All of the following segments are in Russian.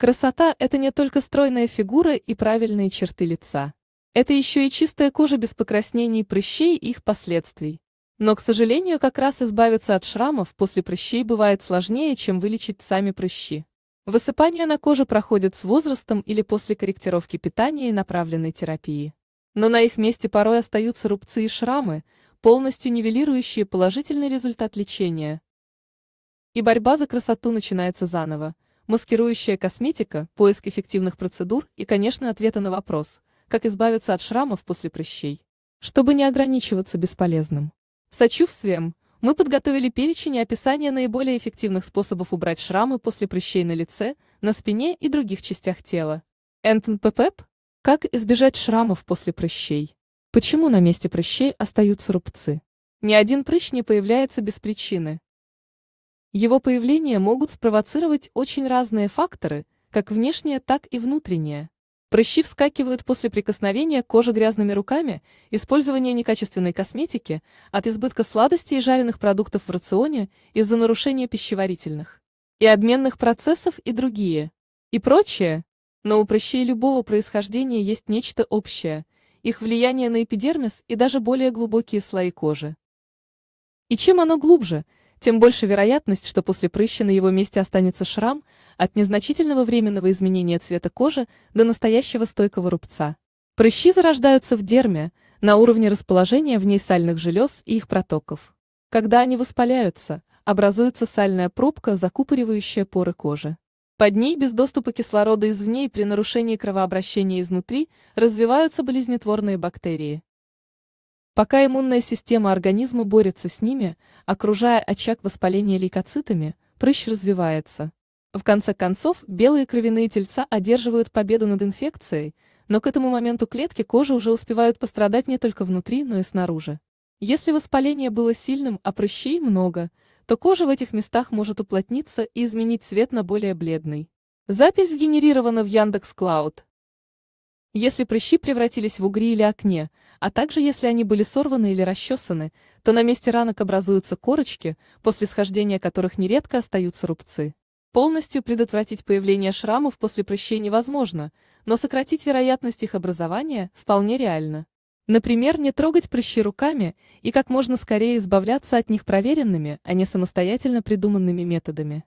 Красота – это не только стройная фигура и правильные черты лица. Это еще и чистая кожа без покраснений, прыщей и их последствий. Но, к сожалению, как раз избавиться от шрамов после прыщей бывает сложнее, чем вылечить сами прыщи. Высыпания на коже проходят с возрастом или после корректировки питания и направленной терапии. Но на их месте порой остаются рубцы и шрамы, полностью нивелирующие положительный результат лечения. И борьба за красоту начинается заново маскирующая косметика, поиск эффективных процедур и, конечно, ответы на вопрос, как избавиться от шрамов после прыщей. Чтобы не ограничиваться бесполезным. Сочувствием, мы подготовили перечень и описание наиболее эффективных способов убрать шрамы после прыщей на лице, на спине и других частях тела. НТНПП? Как избежать шрамов после прыщей? Почему на месте прыщей остаются рубцы? Ни один прыщ не появляется без причины. Его появление могут спровоцировать очень разные факторы, как внешние, так и внутренние. Прыщи вскакивают после прикосновения кожи грязными руками, использования некачественной косметики, от избытка сладостей и жареных продуктов в рационе, из-за нарушения пищеварительных и обменных процессов и другие. И прочее. Но у прыщей любого происхождения есть нечто общее, их влияние на эпидермис и даже более глубокие слои кожи. И чем оно глубже – тем больше вероятность, что после прыща на его месте останется шрам от незначительного временного изменения цвета кожи до настоящего стойкого рубца. Прыщи зарождаются в дерме, на уровне расположения в ней сальных желез и их протоков. Когда они воспаляются, образуется сальная пробка, закупоривающая поры кожи. Под ней без доступа кислорода извне и при нарушении кровообращения изнутри развиваются болезнетворные бактерии. Пока иммунная система организма борется с ними, окружая очаг воспаления лейкоцитами, прыщ развивается. В конце концов, белые кровяные тельца одерживают победу над инфекцией, но к этому моменту клетки кожи уже успевают пострадать не только внутри, но и снаружи. Если воспаление было сильным, а прыщей много, то кожа в этих местах может уплотниться и изменить цвет на более бледный. Запись сгенерирована в Яндекс.Клауд. Если прыщи превратились в угри или акне, а также если они были сорваны или расчесаны, то на месте ранок образуются корочки, после схождения которых нередко остаются рубцы. Полностью предотвратить появление шрамов после прыщей невозможно, но сократить вероятность их образования вполне реально. Например, не трогать прыщи руками и как можно скорее избавляться от них проверенными, а не самостоятельно придуманными методами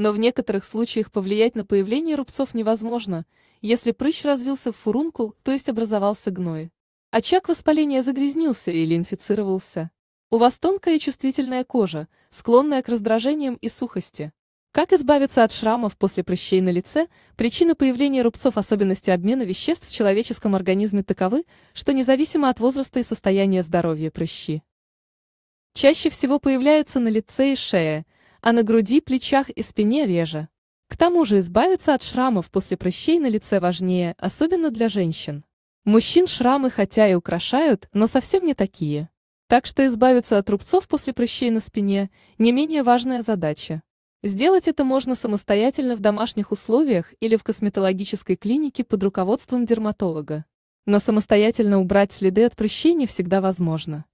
но в некоторых случаях повлиять на появление рубцов невозможно, если прыщ развился в фурункул, то есть образовался гной. Очаг а воспаления загрязнился или инфицировался. У вас тонкая и чувствительная кожа, склонная к раздражениям и сухости. Как избавиться от шрамов после прыщей на лице? Причины появления рубцов особенности обмена веществ в человеческом организме таковы, что независимо от возраста и состояния здоровья прыщи. Чаще всего появляются на лице и шее – а на груди, плечах и спине реже. К тому же избавиться от шрамов после прыщей на лице важнее, особенно для женщин. Мужчин шрамы хотя и украшают, но совсем не такие. Так что избавиться от рубцов после прыщей на спине – не менее важная задача. Сделать это можно самостоятельно в домашних условиях или в косметологической клинике под руководством дерматолога. Но самостоятельно убрать следы от прыщей не всегда возможно.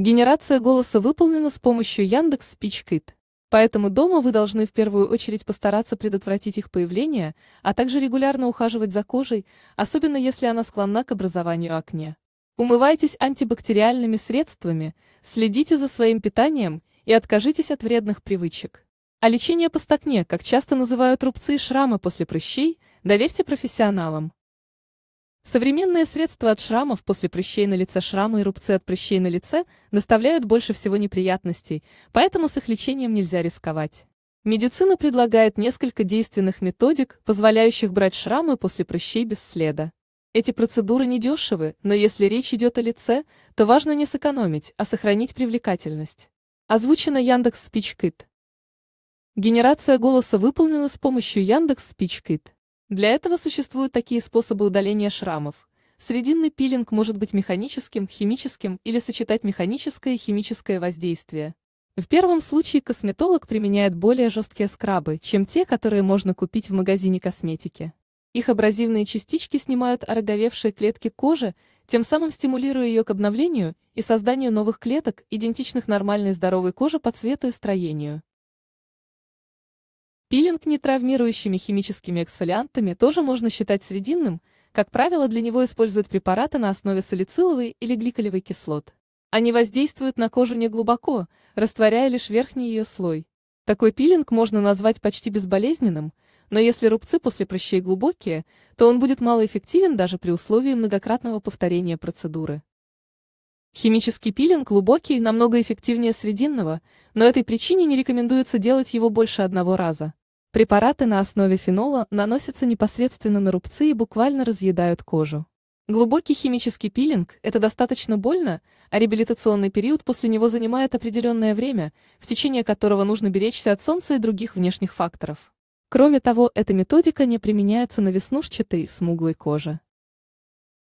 Генерация голоса выполнена с помощью Яндекс Спичкит. Поэтому дома вы должны в первую очередь постараться предотвратить их появление, а также регулярно ухаживать за кожей, особенно если она склонна к образованию акне. Умывайтесь антибактериальными средствами, следите за своим питанием и откажитесь от вредных привычек. А лечение по как часто называют рубцы и шрамы после прыщей, доверьте профессионалам. Современные средства от шрамов после прыщей на лице шрамы и рубцы от прыщей на лице доставляют больше всего неприятностей, поэтому с их лечением нельзя рисковать. Медицина предлагает несколько действенных методик, позволяющих брать шрамы после прыщей без следа. Эти процедуры недешевы, но если речь идет о лице, то важно не сэкономить, а сохранить привлекательность. Озвучено Яндекс Спичкит. Генерация голоса выполнена с помощью Яндекс Спичкит. Для этого существуют такие способы удаления шрамов. Срединный пилинг может быть механическим, химическим или сочетать механическое и химическое воздействие. В первом случае косметолог применяет более жесткие скрабы, чем те, которые можно купить в магазине косметики. Их абразивные частички снимают ороговевшие клетки кожи, тем самым стимулируя ее к обновлению и созданию новых клеток, идентичных нормальной здоровой коже по цвету и строению. Пилинг нетравмирующими химическими эксфолиантами тоже можно считать срединным, как правило, для него используют препараты на основе салициловой или гликолевой кислот. Они воздействуют на кожу не глубоко, растворяя лишь верхний ее слой. Такой пилинг можно назвать почти безболезненным, но если рубцы после прыщей глубокие, то он будет малоэффективен даже при условии многократного повторения процедуры. Химический пилинг глубокий намного эффективнее срединного, но этой причине не рекомендуется делать его больше одного раза. Препараты на основе фенола наносятся непосредственно на рубцы и буквально разъедают кожу. Глубокий химический пилинг – это достаточно больно, а реабилитационный период после него занимает определенное время, в течение которого нужно беречься от солнца и других внешних факторов. Кроме того, эта методика не применяется на веснушчатой, смуглой коже.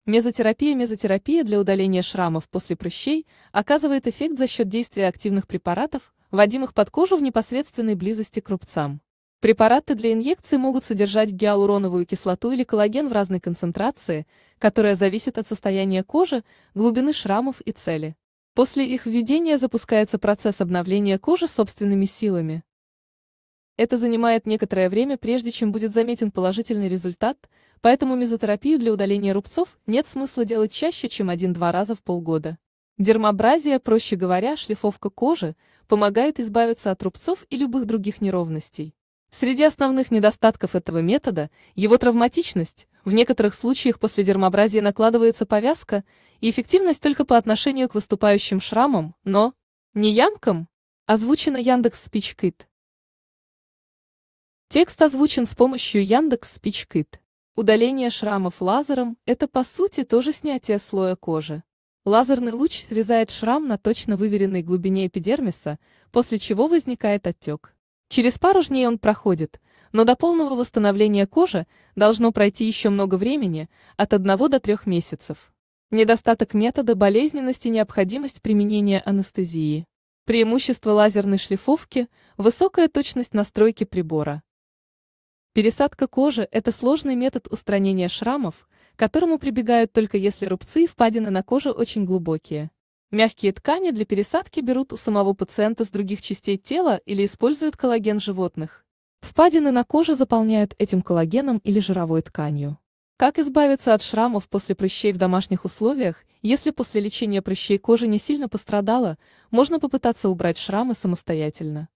Мезотерапия Мезотерапия для удаления шрамов после прыщей оказывает эффект за счет действия активных препаратов, вводимых под кожу в непосредственной близости к рубцам. Препараты для инъекции могут содержать гиалуроновую кислоту или коллаген в разной концентрации, которая зависит от состояния кожи, глубины шрамов и цели. После их введения запускается процесс обновления кожи собственными силами. Это занимает некоторое время, прежде чем будет заметен положительный результат, поэтому мезотерапию для удаления рубцов нет смысла делать чаще, чем один-два раза в полгода. Дермабразия, проще говоря, шлифовка кожи, помогает избавиться от рубцов и любых других неровностей. Среди основных недостатков этого метода – его травматичность, в некоторых случаях после дермабразии накладывается повязка, и эффективность только по отношению к выступающим шрамам, но не ямкам. Озвучено Яндекс Спичкит. Текст озвучен с помощью Яндекс Спичкит. Удаление шрамов лазером – это по сути тоже снятие слоя кожи. Лазерный луч срезает шрам на точно выверенной глубине эпидермиса, после чего возникает отек. Через пару дней он проходит, но до полного восстановления кожи должно пройти еще много времени, от 1 до 3 месяцев. Недостаток метода болезненность и необходимость применения анестезии. Преимущество лазерной шлифовки – высокая точность настройки прибора. Пересадка кожи – это сложный метод устранения шрамов, к которому прибегают только если рубцы и впадины на коже очень глубокие. Мягкие ткани для пересадки берут у самого пациента с других частей тела или используют коллаген животных. Впадины на коже заполняют этим коллагеном или жировой тканью. Как избавиться от шрамов после прыщей в домашних условиях? Если после лечения прыщей кожа не сильно пострадала, можно попытаться убрать шрамы самостоятельно.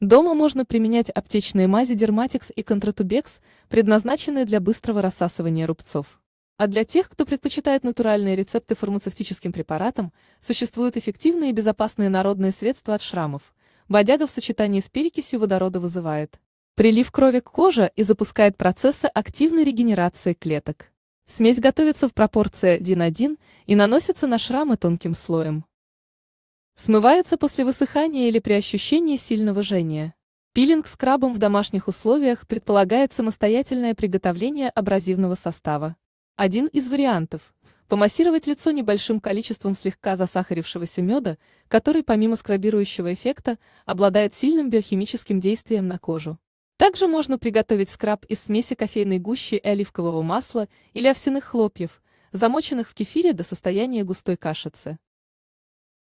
Дома можно применять аптечные мази Dermatix и Contratubex, предназначенные для быстрого рассасывания рубцов. А для тех, кто предпочитает натуральные рецепты фармацевтическим препаратам, существуют эффективные и безопасные народные средства от шрамов. Бодяга в сочетании с перекисью водорода вызывает прилив крови к коже и запускает процессы активной регенерации клеток. Смесь готовится в пропорции 1-1 и наносится на шрамы тонким слоем. Смывается после высыхания или при ощущении сильного жжения. Пилинг с крабом в домашних условиях предполагает самостоятельное приготовление абразивного состава. Один из вариантов – помассировать лицо небольшим количеством слегка засахарившегося меда, который помимо скрабирующего эффекта обладает сильным биохимическим действием на кожу. Также можно приготовить скраб из смеси кофейной гущи и оливкового масла или овсяных хлопьев, замоченных в кефире до состояния густой кашицы.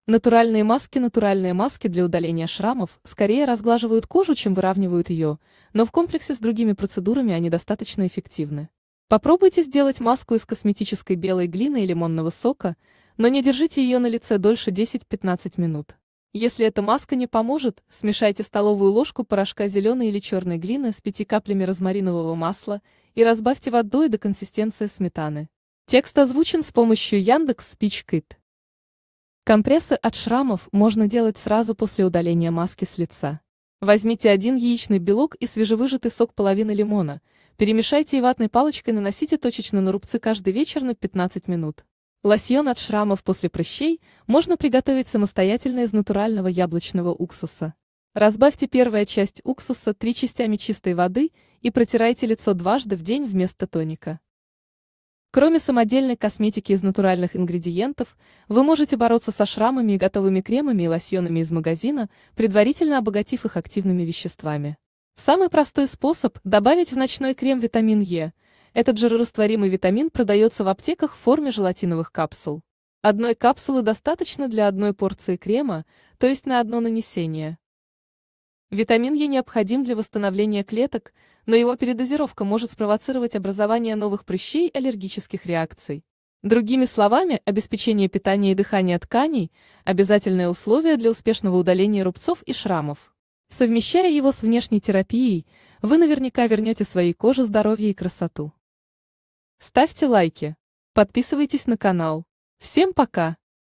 Натуральные маски Натуральные маски для удаления шрамов скорее разглаживают кожу, чем выравнивают ее, но в комплексе с другими процедурами они достаточно эффективны. Попробуйте сделать маску из косметической белой глины и лимонного сока, но не держите ее на лице дольше 10-15 минут. Если эта маска не поможет, смешайте столовую ложку порошка зеленой или черной глины с 5 каплями розмаринового масла и разбавьте водой до консистенции сметаны. Текст озвучен с помощью Яндекс Спичкит. Компрессы от шрамов можно делать сразу после удаления маски с лица. Возьмите один яичный белок и свежевыжатый сок половины лимона – Перемешайте и ватной палочкой наносите точечно на рубцы каждый вечер на 15 минут. Лосьон от шрамов после прыщей можно приготовить самостоятельно из натурального яблочного уксуса. Разбавьте первая часть уксуса три частями чистой воды и протирайте лицо дважды в день вместо тоника. Кроме самодельной косметики из натуральных ингредиентов, вы можете бороться со шрамами и готовыми кремами и лосьонами из магазина, предварительно обогатив их активными веществами. Самый простой способ – добавить в ночной крем витамин Е. Этот жирорастворимый витамин продается в аптеках в форме желатиновых капсул. Одной капсулы достаточно для одной порции крема, то есть на одно нанесение. Витамин Е необходим для восстановления клеток, но его передозировка может спровоцировать образование новых прыщей и аллергических реакций. Другими словами, обеспечение питания и дыхания тканей – обязательное условие для успешного удаления рубцов и шрамов. Совмещая его с внешней терапией, вы наверняка вернете своей коже здоровье и красоту. Ставьте лайки, подписывайтесь на канал. Всем пока!